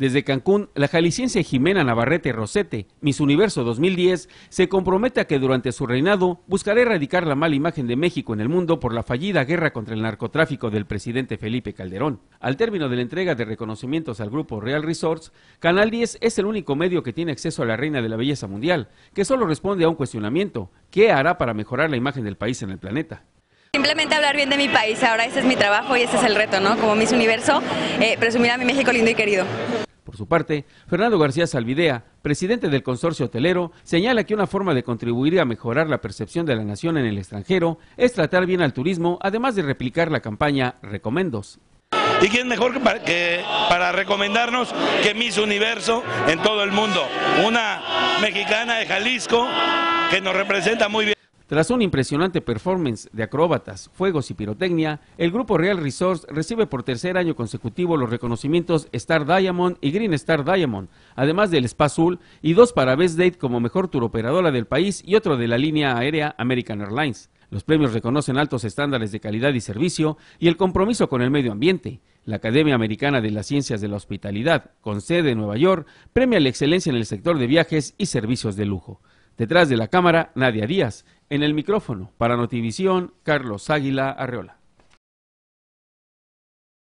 Desde Cancún, la jalisciense Jimena Navarrete Rosete, Miss Universo 2010, se compromete a que durante su reinado buscará erradicar la mala imagen de México en el mundo por la fallida guerra contra el narcotráfico del presidente Felipe Calderón. Al término de la entrega de reconocimientos al grupo Real Resorts, Canal 10 es el único medio que tiene acceso a la reina de la belleza mundial, que solo responde a un cuestionamiento, ¿qué hará para mejorar la imagen del país en el planeta? Simplemente hablar bien de mi país, ahora ese es mi trabajo y ese es el reto, ¿no? Como Miss Universo, presumirá eh, presumir a mi México lindo y querido. Por su parte, Fernando García Salvidea, presidente del consorcio hotelero, señala que una forma de contribuir a mejorar la percepción de la nación en el extranjero es tratar bien al turismo, además de replicar la campaña Recomendos. ¿Y quién mejor para, para, recomendarnos que Miss Universo en todo el mundo? Una mexicana de Jalisco que nos representa muy bien. Tras un impresionante performance de acróbatas, fuegos y pirotecnia, el grupo Real Resource recibe por tercer año consecutivo los reconocimientos Star Diamond y Green Star Diamond, además del Spa Azul y dos para Best Date como mejor turoperadora del país y otro de la línea aérea American Airlines. Los premios reconocen altos estándares de calidad y servicio y el compromiso con el medio ambiente. La Academia Americana de las Ciencias de la Hospitalidad, con sede en Nueva York, premia la excelencia en el sector de viajes y servicios de lujo. Detrás de la cámara, Nadia Díaz. En el micrófono, para Notivisión, Carlos Águila Arreola.